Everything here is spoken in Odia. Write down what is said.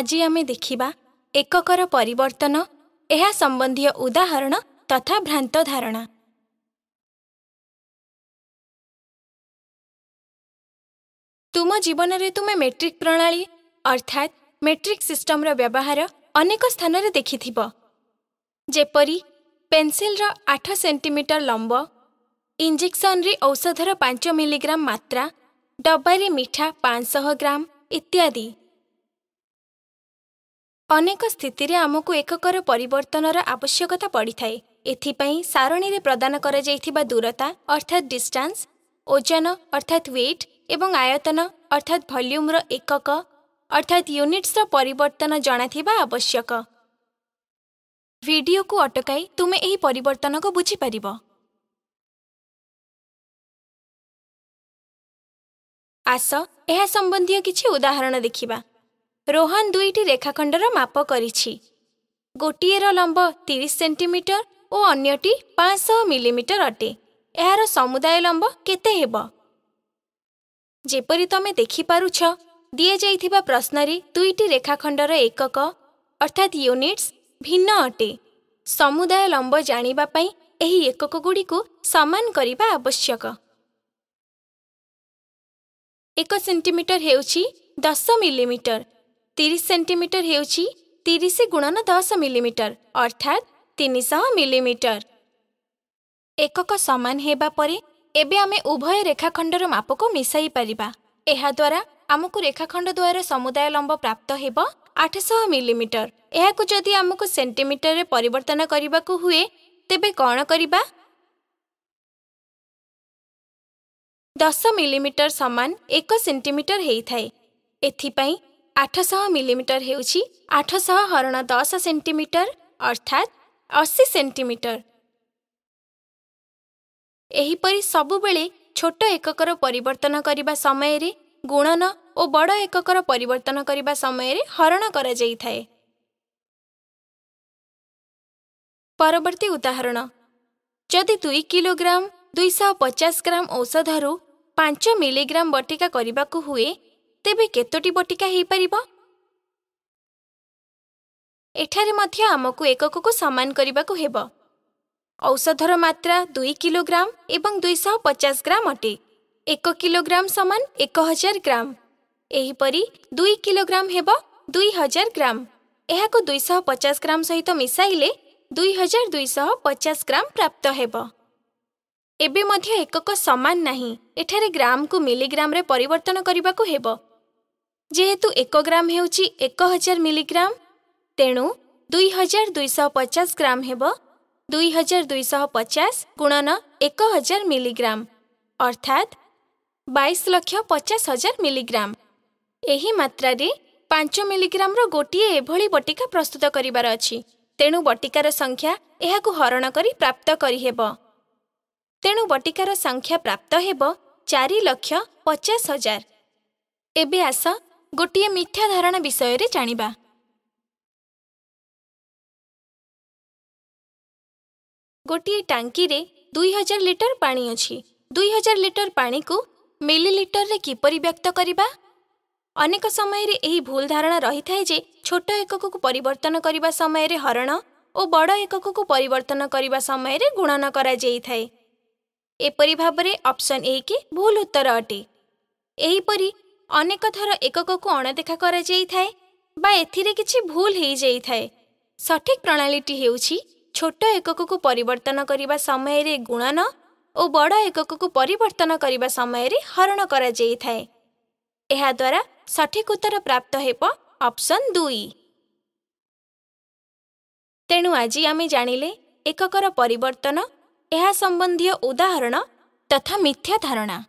ଆଜି ଆମେ ଦେଖିବା ଏକକର ପରିବର୍ତ୍ତନ ଏହା ସମ୍ବନ୍ଧୀୟ ଉଦାହରଣ ତଥା ଭ୍ରାନ୍ତ ଧାରଣା ତୁମ ଜୀବନରେ ତୁମେ ମେଟ୍ରିକ୍ ପ୍ରଣାଳୀ ଅର୍ଥାତ୍ ମେଟ୍ରିକ୍ ସିଷ୍ଟମର ବ୍ୟବହାର ଅନେକ ସ୍ଥାନରେ ଦେଖିଥିବ ଯେପରି ପେନ୍ସିଲର ଆଠ ସେଣ୍ଟିମିଟର ଲମ୍ବ ଇଞ୍ଜେକ୍ସନରେ ଔଷଧର ପାଞ୍ଚ ମିଲିଗ୍ରାମ ମାତ୍ରା ଡବାରେ ମିଠା ପାଞ୍ଚଶହ ଗ୍ରାମ ଇତ୍ୟାଦି ଅନେକ ସ୍ଥିତିରେ ଆମକୁ ଏକକର ପରିବର୍ତ୍ତନର ଆବଶ୍ୟକତା ପଡ଼ିଥାଏ ଏଥିପାଇଁ ସାରଣୀରେ ପ୍ରଦାନ କରାଯାଇଥିବା ଦୂରତା ଅର୍ଥାତ୍ ଡିଷ୍ଟାନ୍ସ ଓଜନ ଅର୍ଥାତ୍ ୱେଟ୍ ଏବଂ ଆୟତନ ଅର୍ଥାତ୍ ଭଲ୍ୟୁମ୍ର ଏକକ ଅର୍ଥାତ୍ ୟୁନିଟ୍ସର ପରିବର୍ତ୍ତନ ଜଣାଥିବା ଆବଶ୍ୟକ ଭିଡ଼ିଓକୁ ଅଟକାଇ ତୁମେ ଏହି ପରିବର୍ତ୍ତନକୁ ବୁଝିପାରିବ ଆସ ଏହା ସମ୍ବନ୍ଧୀୟ କିଛି ଉଦାହରଣ ଦେଖିବା ରୋହନ ଦୁଇଟି ରେଖାଖଣ୍ଡର ମାପ କରିଛି ଗୋଟିଏର ଲମ୍ବ ତିରିଶ ସେଣ୍ଟିମିଟର ଓ ଅନ୍ୟଟି ପାଞ୍ଚଶହ ମିଲିମିଟର ଅଟେ ଏହାର ସମୁଦାୟ ଲମ୍ବ କେତେ ହେବ ଯେପରି ତମେ ଦେଖିପାରୁଛ ଦିଆଯାଇଥିବା ପ୍ରଶ୍ନରେ ଦୁଇଟି ରେଖାଖଣ୍ଡର ଏକକ ଅର୍ଥାତ୍ ୟୁନିଟ୍ସ ଭିନ୍ନ ଅଟେ ସମୁଦାୟ ଲମ୍ବ ଜାଣିବା ପାଇଁ ଏହି ଏକକଗୁଡ଼ିକୁ ସମାନ କରିବା ଆବଶ୍ୟକ ଏକ ସେଣ୍ଟିମିଟର ହେଉଛି ଦଶ ମିଲିମିଟର ତିରିଶ ସେଣ୍ଟିମିଟର ହେଉଛି ତିରିଶ ଗୁଣନ ଦଶ ମିଲିମିଟର ଅର୍ଥାତ୍ ତିନିଶହ ମିଲିମିଟର ଏକକ ସମାନ ହେବା ପରେ ଏବେ ଆମେ ଉଭୟ ରେଖାଖଣ୍ଡର ମାପକୁ ମିଶାଇ ପାରିବା ଏହାଦ୍ୱାରା ଆମକୁ ରେଖାଖଣ୍ଡ ଦ୍ୱାରା ସମୁଦାୟ ଲମ୍ବ ପ୍ରାପ୍ତ ହେବ ଆଠଶହ ମିଲିମିଟର ଏହାକୁ ଯଦି ଆମକୁ ସେଣ୍ଟିମିଟରରେ ପରିବର୍ତ୍ତନ କରିବାକୁ ହୁଏ ତେବେ କ'ଣ କରିବା ଦଶ ମିଲିମିଟର ସମାନ ଏକ ସେଣ୍ଟିମିଟର ହେଇଥାଏ ଏଥିପାଇଁ ଆଠଶହ ମିଲିମିଟର ହେଉଛି ଆଠଶହ ହରଣ ଦଶ ସେଣ୍ଟିମିଟର ଅର୍ଥାତ୍ ଅଶୀ ସେଣ୍ଟିମିଟର ଏହିପରି ସବୁବେଳେ ଛୋଟ ଏକକର ପରିବର୍ତ୍ତନ କରିବା ସମୟରେ ଗୁଣନ ଓ ବଡ଼ ଏକକର ପରିବର୍ତ୍ତନ କରିବା ସମୟରେ ହରଣ କରାଯାଇଥାଏ ପରବର୍ତ୍ତୀ ଉଦାହରଣ ଯଦି ଦୁଇ କିଲୋଗ୍ରାମ ଦୁଇଶହ ପଚାଶ ଗ୍ରାମ ଔଷଧରୁ ପାଞ୍ଚ ମିଲିଗ୍ରାମ ବଟିକା କରିବାକୁ ହୁଏ ତେବେ କେତୋଟି ବଟିକା ହେଇପାରିବ ଏଠାରେ ମଧ୍ୟ ଆମକୁ ଏକକକୁ ସମାନ କରିବାକୁ ହେବ ଔଷଧର ମାତ୍ରା ଦୁଇ କିଲୋଗ୍ରାମ ଏବଂ ଦୁଇଶହ ପଚାଶ ଗ୍ରାମ ଅଟେ ଏକ କିଲୋଗ୍ରାମ ସମାନ ଏକ ହଜାର ଗ୍ରାମ ଏହିପରି ଦୁଇ କିଲୋଗ୍ରାମ ହେବ ଦୁଇ ହଜାର ଗ୍ରାମ ଏହାକୁ ଦୁଇଶହ ପଚାଶ ଗ୍ରାମ ସହିତ ମିଶାଇଲେ ଦୁଇ ହଜାର ଦୁଇଶହ ପଚାଶ ଗ୍ରାମ ପ୍ରାପ୍ତ ହେବ ଏବେ ମଧ୍ୟ ଏକକ ସମାନ ନାହିଁ ଏଠାରେ ଗ୍ରାମକୁ ମିଲିଗ୍ରାମରେ ପରିବର୍ତ୍ତନ କରିବାକୁ ହେବ ଯେହେତୁ ଏକ ଗ୍ରାମ ହେଉଛି ଏକ ହଜାର ମିଲିଗ୍ରାମ ତେଣୁ ଦୁଇ ହଜାର ଦୁଇଶହ ପଚାଶ ଗ୍ରାମ ହେବ ଦୁଇ ହଜାର ଦୁଇଶହ ପଚାଶ ଗୁଣନ ଏକ ହଜାର ମିଲିଗ୍ରାମ ଅର୍ଥାତ୍ ବାଇଶ ଲକ୍ଷ ପଚାଶ ହଜାର ମିଲିଗ୍ରାମ ଏହି ମାତ୍ରାରେ ପାଞ୍ଚ ମିଲିଗ୍ରାମର ଗୋଟିଏ ଏଭଳି ବଟିକା ପ୍ରସ୍ତୁତ କରିବାର ଅଛି ତେଣୁ ବଟିକାର ସଂଖ୍ୟା ଏହାକୁ ହରଣ କରି ପ୍ରାପ୍ତ କରିହେବ ତେଣୁ ବଟିକାର ସଂଖ୍ୟା ପ୍ରାପ୍ତ ହେବ ଚାରି ଲକ୍ଷ ପଚାଶ ହଜାର ଏବେ ଆସ ଗୋଟିଏ ମିଥ୍ୟା ଧାରଣା ବିଷୟରେ ଜାଣିବା ଗୋଟିଏ ଟାଙ୍କିରେ ଦୁଇ ହଜାର ଲିଟର ପାଣି ଅଛି ଦୁଇ ହଜାର ଲିଟର ପାଣିକୁ ମିଲିଲିଟରରେ କିପରି ବ୍ୟକ୍ତ କରିବା ଅନେକ ସମୟରେ ଏହି ଭୁଲ ଧାରଣା ରହିଥାଏ ଯେ ଛୋଟ ଏକକକୁ ପରିବର୍ତ୍ତନ କରିବା ସମୟରେ ହରଣ ଓ ବଡ଼ ଏକକକୁ ପରିବର୍ତ୍ତନ କରିବା ସମୟରେ ଗୁଣନ କରାଯାଇଥାଏ ଏପରି ଭାବରେ ଅପସନ୍ ଏ କି ଭୁଲ ଉତ୍ତର ଅଟେ ଏହିପରି ଅନେକ ଥର ଏକକକୁ ଅଣଦେଖା କରାଯାଇଥାଏ ବା ଏଥିରେ କିଛି ଭୁଲ ହୋଇଯାଇଥାଏ ସଠିକ୍ ପ୍ରଣାଳୀଟି ହେଉଛି ଛୋଟ ଏକକକୁ ପରିବର୍ତ୍ତନ କରିବା ସମୟରେ ଗୁଣନ ଓ ବଡ଼ ଏକକକୁ ପରିବର୍ତ୍ତନ କରିବା ସମୟରେ ହରଣ କରାଯାଇଥାଏ ଏହାଦ୍ୱାରା ସଠିକ୍ ଉତ୍ତର ପ୍ରାପ୍ତ ହେବ ଅପସନ୍ ଦୁଇ ତେଣୁ ଆଜି ଆମେ ଜାଣିଲେ ଏକକର ପରିବର୍ତ୍ତନ ଏହା ସମ୍ବନ୍ଧୀୟ ଉଦାହରଣ ତଥା ମିଥ୍ୟା ଧାରଣା